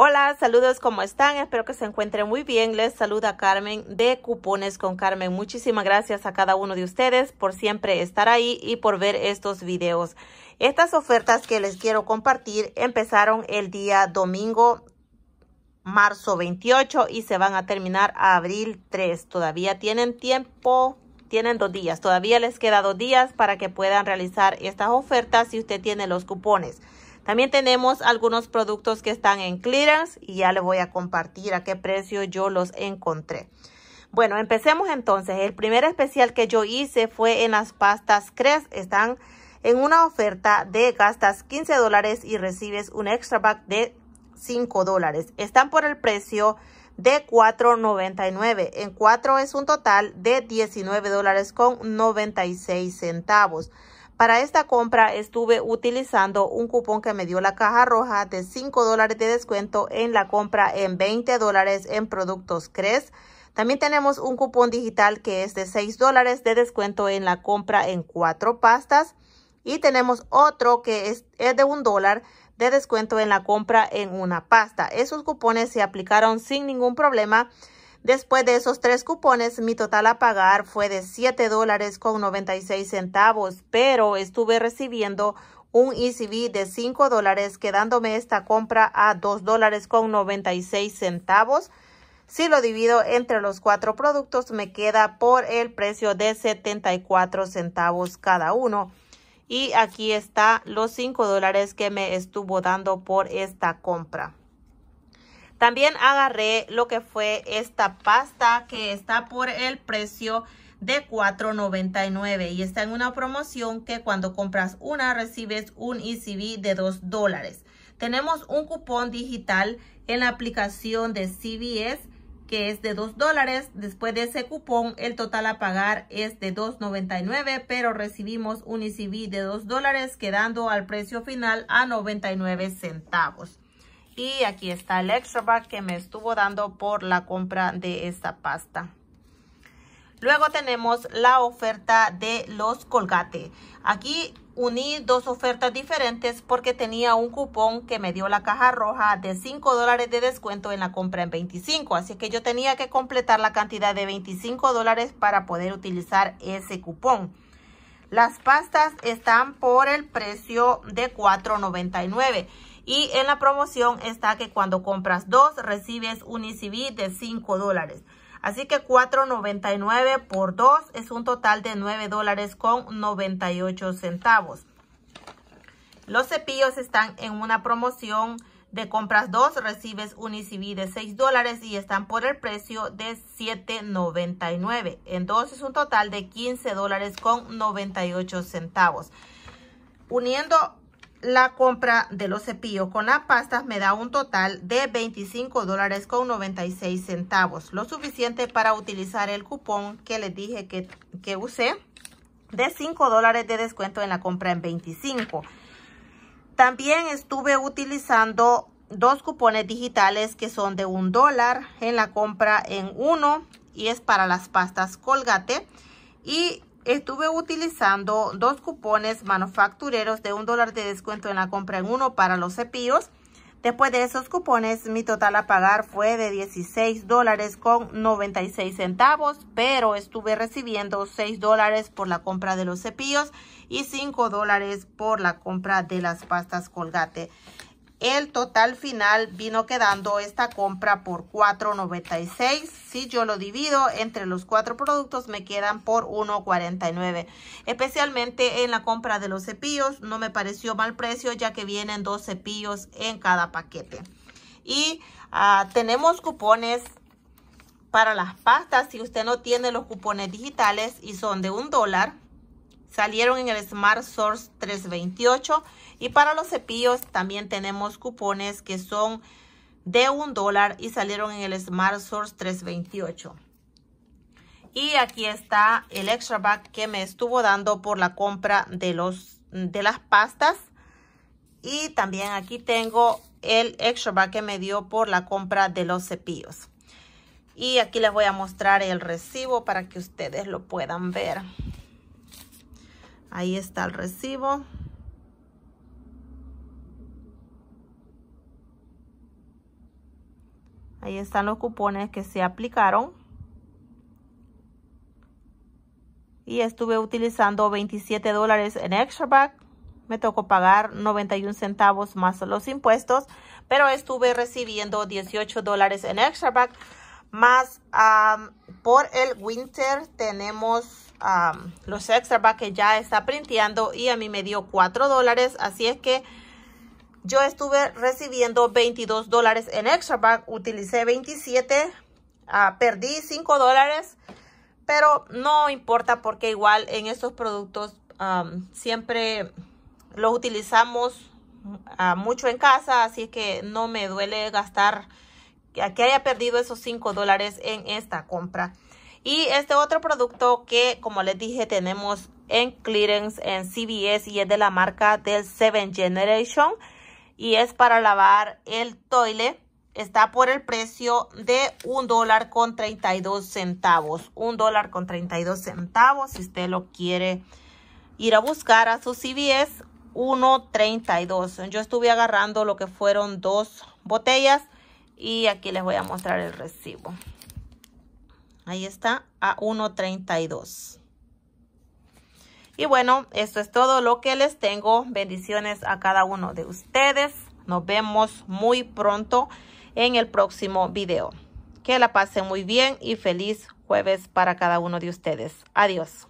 Hola, saludos, ¿cómo están? Espero que se encuentren muy bien. Les saluda Carmen de Cupones con Carmen. Muchísimas gracias a cada uno de ustedes por siempre estar ahí y por ver estos videos. Estas ofertas que les quiero compartir empezaron el día domingo marzo 28 y se van a terminar abril 3. Todavía tienen tiempo, tienen dos días. Todavía les queda dos días para que puedan realizar estas ofertas si usted tiene los cupones. También tenemos algunos productos que están en clearance y ya les voy a compartir a qué precio yo los encontré. Bueno, empecemos entonces. El primer especial que yo hice fue en las pastas cres Están en una oferta de gastas 15 dólares y recibes un extra pack de 5 dólares. Están por el precio de 4.99. En cuatro es un total de 19 dólares con centavos. Para esta compra estuve utilizando un cupón que me dio la caja roja de 5 dólares de descuento en la compra en 20 dólares en productos CRES. También tenemos un cupón digital que es de 6 dólares de descuento en la compra en cuatro pastas. Y tenemos otro que es, de 1 dólar de descuento en la compra en una pasta. Esos cupones se aplicaron sin ningún problema. Después de esos tres cupones, mi total a pagar fue de $7.96, dólares con centavos, pero estuve recibiendo un ECB de 5 dólares, quedándome esta compra a $2.96. dólares con centavos. Si lo divido entre los cuatro productos, me queda por el precio de 74 centavos cada uno. Y aquí está los 5 dólares que me estuvo dando por esta compra. También agarré lo que fue esta pasta que está por el precio de $4.99 y está en una promoción que cuando compras una recibes un ECB de 2 Tenemos un cupón digital en la aplicación de CBS que es de 2 Después de ese cupón, el total a pagar es de 2.99, pero recibimos un ECB de 2 quedando al precio final a 99 centavos y aquí está el extra bar que me estuvo dando por la compra de esta pasta. Luego tenemos la oferta de los colgate. Aquí uní dos ofertas diferentes porque tenía un cupón que me dio la caja roja de 5 dólares de descuento en la compra en 25. Así que yo tenía que completar la cantidad de 25 dólares para poder utilizar ese cupón. Las pastas están por el precio de $4.99. Y en la promoción está que cuando compras dos, recibes un ECB de 5 dólares. Así que 4.99 por 2 es un total de 9 dólares con 98 centavos. Los cepillos están en una promoción de compras 2, recibes un ECB de 6 dólares y están por el precio de 7.99. Entonces un total de 15 dólares con 98 centavos. Uniendo la compra de los cepillos con las pastas me da un total de 25 dólares con 96 centavos, lo suficiente para utilizar el cupón que les dije que, que usé de 5 dólares de descuento en la compra en 25. También estuve utilizando dos cupones digitales que son de un dólar en la compra en uno y es para las pastas Colgate y Estuve utilizando dos cupones manufactureros de un dólar de descuento en la compra en uno para los cepillos. Después de esos cupones, mi total a pagar fue de 16 dólares con 96 centavos, pero estuve recibiendo 6 dólares por la compra de los cepillos y 5 dólares por la compra de las pastas colgate. El total final vino quedando esta compra por $4.96. Si yo lo divido entre los cuatro productos me quedan por $1.49. Especialmente en la compra de los cepillos no me pareció mal precio ya que vienen dos cepillos en cada paquete. Y ah, tenemos cupones para las pastas. Si usted no tiene los cupones digitales y son de un dólar, Salieron en el Smart Source 328. Y para los cepillos también tenemos cupones que son de un dólar y salieron en el Smart Source 328. Y aquí está el extra back que me estuvo dando por la compra de, los, de las pastas. Y también aquí tengo el extra bag que me dio por la compra de los cepillos. Y aquí les voy a mostrar el recibo para que ustedes lo puedan ver. Ahí está el recibo. Ahí están los cupones que se aplicaron. Y estuve utilizando 27 dólares en extra back. Me tocó pagar 91 centavos más los impuestos. Pero estuve recibiendo 18 dólares en extra back. Más por el winter tenemos los extra back que ya está printeando y a mí me dio 4 dólares. Así es que yo estuve recibiendo 22 dólares en extra back. Utilicé 27, ah, perdí 5 dólares. Pero no importa porque igual en estos productos siempre los utilizamos ah, mucho en casa. Así es que no me duele gastar que haya perdido esos 5 dólares en esta compra. Y este otro producto que, como les dije, tenemos en clearance en CVS y es de la marca del 7 Generation. Y es para lavar el toile. Está por el precio de un dólar con 32 centavos. Un dólar con 32 centavos. Si usted lo quiere ir a buscar a su CVS, 1.32. Yo estuve agarrando lo que fueron dos botellas y aquí les voy a mostrar el recibo. Ahí está, a 1.32. Y bueno, esto es todo lo que les tengo. Bendiciones a cada uno de ustedes. Nos vemos muy pronto en el próximo video. Que la pasen muy bien y feliz jueves para cada uno de ustedes. Adiós.